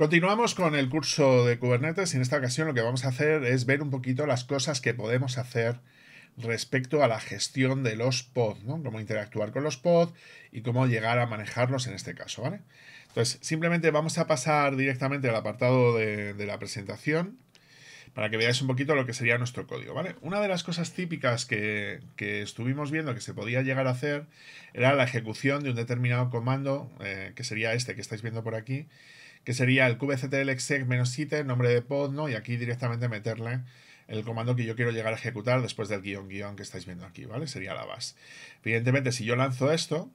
Continuamos con el curso de Kubernetes y en esta ocasión lo que vamos a hacer es ver un poquito las cosas que podemos hacer respecto a la gestión de los pods, ¿no? Cómo interactuar con los pods y cómo llegar a manejarlos en este caso, ¿vale? Entonces, simplemente vamos a pasar directamente al apartado de, la presentación para que veáis un poquito lo que sería nuestro código, ¿vale? Una de las cosas típicas que, estuvimos viendo que se podía llegar a hacer era la ejecución de un determinado comando, eh, que sería este que estáis viendo por aquí, que sería el exec 7 nombre de pod, ¿no? Y aquí directamente meterle el comando que yo quiero llegar a ejecutar después del guión guión que estáis viendo aquí, ¿vale? Sería la base. Evidentemente, si yo lanzo esto,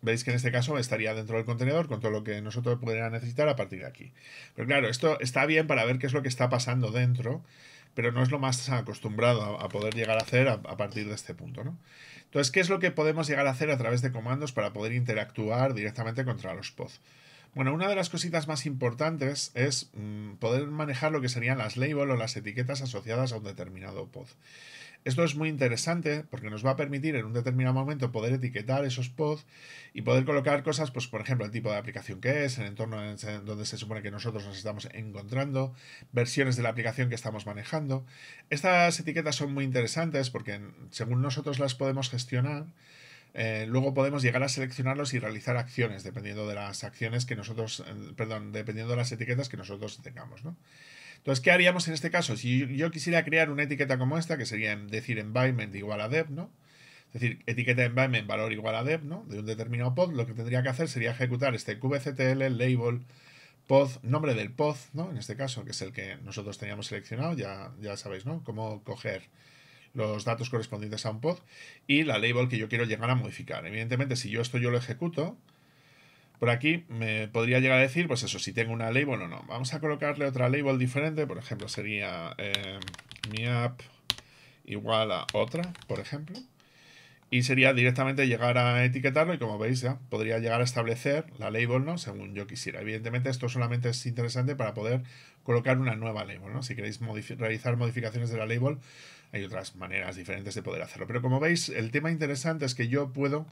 veis que en este caso estaría dentro del contenedor con todo lo que nosotros pudiera necesitar a partir de aquí. Pero claro, esto está bien para ver qué es lo que está pasando dentro, pero no es lo más acostumbrado a, poder llegar a hacer a, a partir de este punto, ¿no? Entonces, ¿qué es lo que podemos llegar a hacer a través de comandos para poder interactuar directamente contra los pods? Bueno, una de las cositas más importantes es mm, poder manejar lo que serían las labels o las etiquetas asociadas a un determinado pod. Esto es muy interesante porque nos va a permitir en un determinado momento poder etiquetar esos pods y poder colocar cosas, pues por ejemplo, el tipo de aplicación que es, el entorno en donde se supone que nosotros nos estamos encontrando, versiones de la aplicación que estamos manejando. Estas etiquetas son muy interesantes porque según nosotros las podemos gestionar, eh, luego podemos llegar a seleccionarlos y realizar acciones, dependiendo de las acciones que nosotros, eh, perdón, dependiendo de las etiquetas que nosotros tengamos, ¿no? Entonces, ¿qué haríamos en este caso? Si yo, quisiera crear una etiqueta como esta, que sería decir environment igual a dev, ¿no? Es decir, etiqueta environment valor igual a dev, ¿no? De un determinado pod, lo que tendría que hacer sería ejecutar este kubectl label pod, nombre del pod, ¿no? En este caso, que es el que nosotros teníamos seleccionado, ya, ya sabéis, ¿no? Cómo coger los datos correspondientes a un pod y la label que yo quiero llegar a modificar. Evidentemente, si yo esto yo lo ejecuto, por aquí me podría llegar a decir, pues eso, si tengo una label o no. Vamos a colocarle otra label diferente, por ejemplo, sería eh, mi app igual a otra, por ejemplo. Y sería directamente llegar a etiquetarlo y como veis ya podría llegar a establecer la label ¿no? según yo quisiera. Evidentemente esto solamente es interesante para poder colocar una nueva label. ¿no? Si queréis realizar modificaciones de la label, hay otras maneras diferentes de poder hacerlo. Pero como veis, el tema interesante es que yo puedo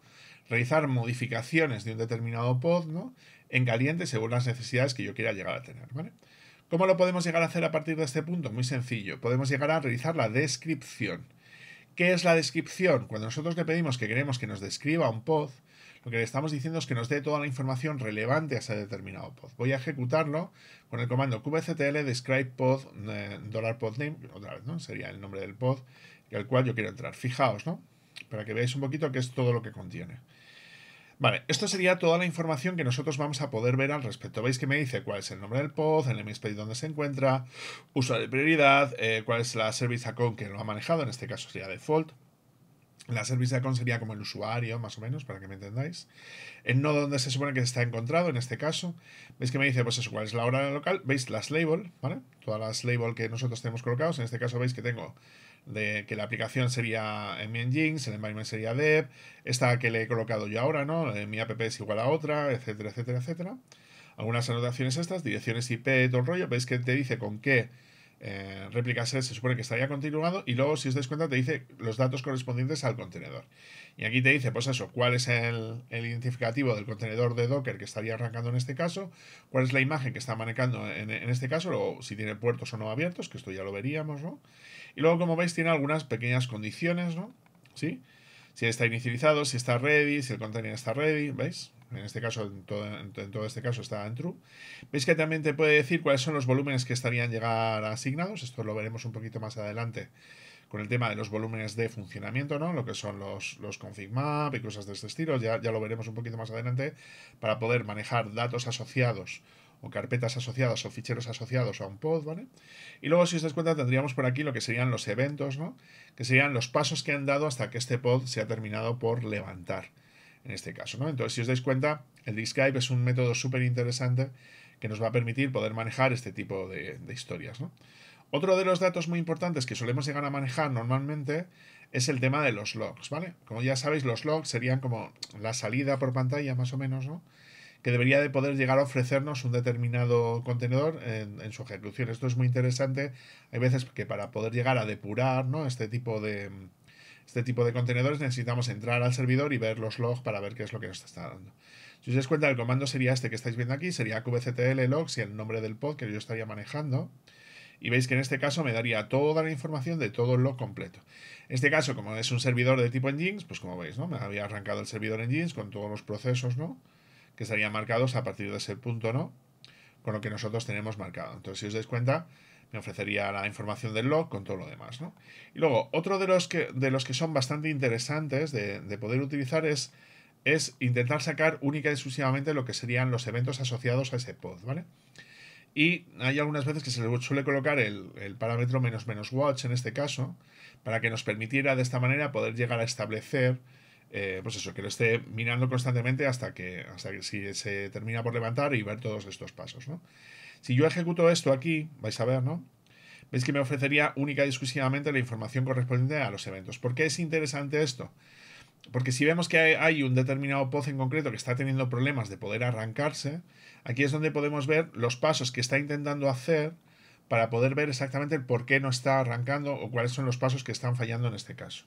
realizar modificaciones de un determinado pod en caliente según las necesidades que yo quiera llegar a tener. ¿Cómo lo podemos llegar a hacer a partir de este punto? Muy sencillo. Podemos llegar a realizar la descripción. ¿Qué es la descripción? Cuando nosotros le pedimos que queremos que nos describa un pod, lo que le estamos diciendo es que nos dé toda la información relevante a ese determinado pod. Voy a ejecutarlo con el comando kubectl describe pod eh, $podname, otra vez, ¿no? Sería el nombre del pod al cual yo quiero entrar. Fijaos, ¿no? Para que veáis un poquito qué es todo lo que contiene. Vale, esto sería toda la información que nosotros vamos a poder ver al respecto. Veis que me dice cuál es el nombre del pod, el namespace donde se encuentra, usuario de prioridad, eh, cuál es la service account que lo ha manejado, en este caso sería default, la service account sería como el usuario, más o menos, para que me entendáis. El nodo donde se supone que está encontrado, en este caso. Veis que me dice, pues eso, cuál es la hora local. Veis las label, ¿vale? Todas las label que nosotros tenemos colocados. En este caso veis que tengo de que la aplicación sería en mi el environment sería dev, esta que le he colocado yo ahora, ¿no? Eh, mi app es igual a otra, etcétera, etcétera, etcétera. Algunas anotaciones estas, direcciones IP, todo el rollo. Veis que te dice con qué eh, réplica se supone que estaría continuado y luego si os dais cuenta te dice los datos correspondientes al contenedor y aquí te dice pues eso cuál es el, identificativo del contenedor de docker que estaría arrancando en este caso cuál es la imagen que está manejando en, este caso luego si tiene puertos o no abiertos que esto ya lo veríamos ¿no? y luego como veis tiene algunas pequeñas condiciones ¿no? ¿sí? si está inicializado, si está ready, si el contenido está ready, ¿veis? En este caso, en todo, en todo este caso está en true. Veis que también te puede decir cuáles son los volúmenes que estarían llegar asignados. Esto lo veremos un poquito más adelante con el tema de los volúmenes de funcionamiento, ¿no? Lo que son los, los config map y cosas de este estilo. Ya, ya lo veremos un poquito más adelante para poder manejar datos asociados o carpetas asociadas o ficheros asociados a un pod, ¿vale? Y luego, si os dais cuenta, tendríamos por aquí lo que serían los eventos, ¿no? Que serían los pasos que han dado hasta que este pod se ha terminado por levantar, en este caso, ¿no? Entonces, si os dais cuenta, el Describe es un método súper interesante que nos va a permitir poder manejar este tipo de, de historias, ¿no? Otro de los datos muy importantes que solemos llegar a manejar normalmente es el tema de los logs, ¿vale? Como ya sabéis, los logs serían como la salida por pantalla, más o menos, ¿no? que debería de poder llegar a ofrecernos un determinado contenedor en, su ejecución. Esto es muy interesante. Hay veces que para poder llegar a depurar ¿no? este tipo de este tipo de contenedores necesitamos entrar al servidor y ver los logs para ver qué es lo que nos está dando. Si os dais cuenta, el comando sería este que estáis viendo aquí, sería kubectl logs y el nombre del pod que yo estaría manejando. Y veis que en este caso me daría toda la información de todo el log completo. En este caso, como es un servidor de tipo Nginx, pues como veis, ¿no? Me había arrancado el servidor Nginx con todos los procesos, ¿no? que estarían marcados a partir de ese punto, ¿no? Con lo que nosotros tenemos marcado. Entonces, si os dais cuenta, me ofrecería la información del log con todo lo demás, ¿no? Y luego, otro de los que, de los que son bastante interesantes de, poder utilizar es, es intentar sacar única y exclusivamente lo que serían los eventos asociados a ese pod, ¿vale? Y hay algunas veces que se suele colocar el, el parámetro menos menos watch en este caso, para que nos permitiera de esta manera poder llegar a establecer eh, pues eso, que lo esté mirando constantemente hasta que, si se termina por levantar y ver todos estos pasos, Si yo ejecuto esto aquí, vais a ver, ¿no? Veis que me ofrecería única y exclusivamente la información correspondiente a los eventos. ¿Por qué es interesante esto? Porque si vemos que hay un determinado pozo en concreto que está teniendo problemas de poder arrancarse, aquí es donde podemos ver los pasos que está intentando hacer para poder ver exactamente el por qué no está arrancando o cuáles son los pasos que están fallando en este caso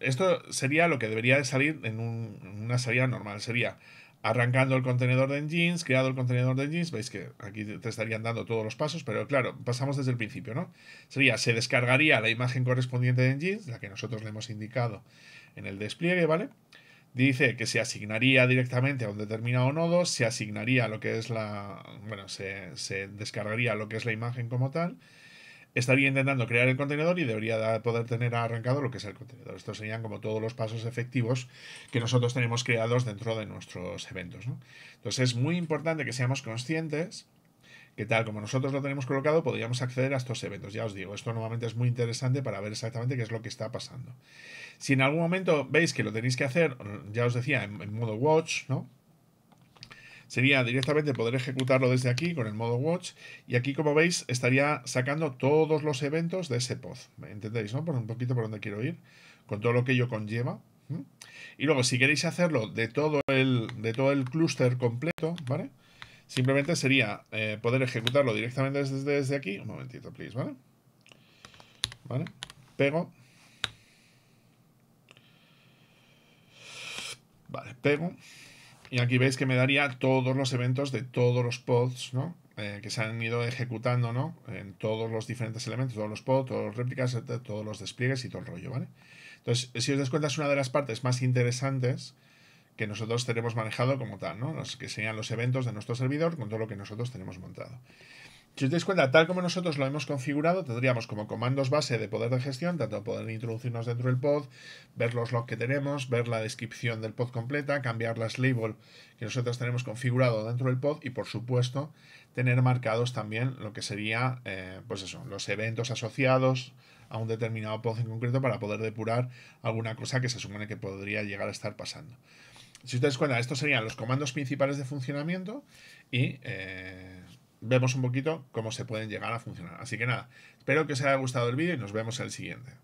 esto sería lo que debería de salir en una salida normal. Sería arrancando el contenedor de engines, creado el contenedor de engines, veis que aquí te estarían dando todos los pasos, pero claro, pasamos desde el principio, ¿no? Sería, se descargaría la imagen correspondiente de engines, la que nosotros le hemos indicado en el despliegue, ¿vale? Dice que se asignaría directamente a un determinado nodo, se asignaría lo que es la, bueno, se, se descargaría lo que es la imagen como tal, estaría intentando crear el contenedor y debería poder tener arrancado lo que es el contenedor. Estos serían como todos los pasos efectivos que nosotros tenemos creados dentro de nuestros eventos. Entonces es muy importante que seamos conscientes que tal como nosotros lo tenemos colocado, podríamos acceder a estos eventos. Ya os digo, esto normalmente es muy interesante para ver exactamente qué es lo que está pasando. Si en algún momento veis que lo tenéis que hacer, ya os decía, en modo watch, ¿no? sería directamente poder ejecutarlo desde aquí con el modo watch y aquí como veis estaría sacando todos los eventos de ese pod. ¿Me entendéis, no? Por un poquito por donde quiero ir, con todo lo que ello conlleva. Y luego si queréis hacerlo de todo el, de todo el clúster completo, ¿vale? Simplemente sería eh, poder ejecutarlo directamente desde, desde aquí. Un momentito, please, ¿vale? ¿Vale? Pego. Vale, pego. Y aquí veis que me daría todos los eventos de todos los pods, ¿no? Eh, que se han ido ejecutando, ¿no? En todos los diferentes elementos, todos los pods, todas las réplicas, todos los despliegues y todo el rollo, ¿vale? Entonces, si os das cuenta, es una de las partes más interesantes que nosotros tenemos manejado como tal, ¿no? que serían los eventos de nuestro servidor con todo lo que nosotros tenemos montado. Si os dais cuenta, tal como nosotros lo hemos configurado, tendríamos como comandos base de poder de gestión, tanto poder introducirnos dentro del pod, ver los logs que tenemos, ver la descripción del pod completa, cambiar las label que nosotros tenemos configurado dentro del pod y, por supuesto, tener marcados también lo que sería, eh, pues los eventos asociados a un determinado pod en concreto para poder depurar alguna cosa que se supone que podría llegar a estar pasando. Si os dais cuenta, estos serían los comandos principales de funcionamiento y... Eh, vemos un poquito cómo se pueden llegar a funcionar. Así que nada, espero que os haya gustado el vídeo y nos vemos en el siguiente.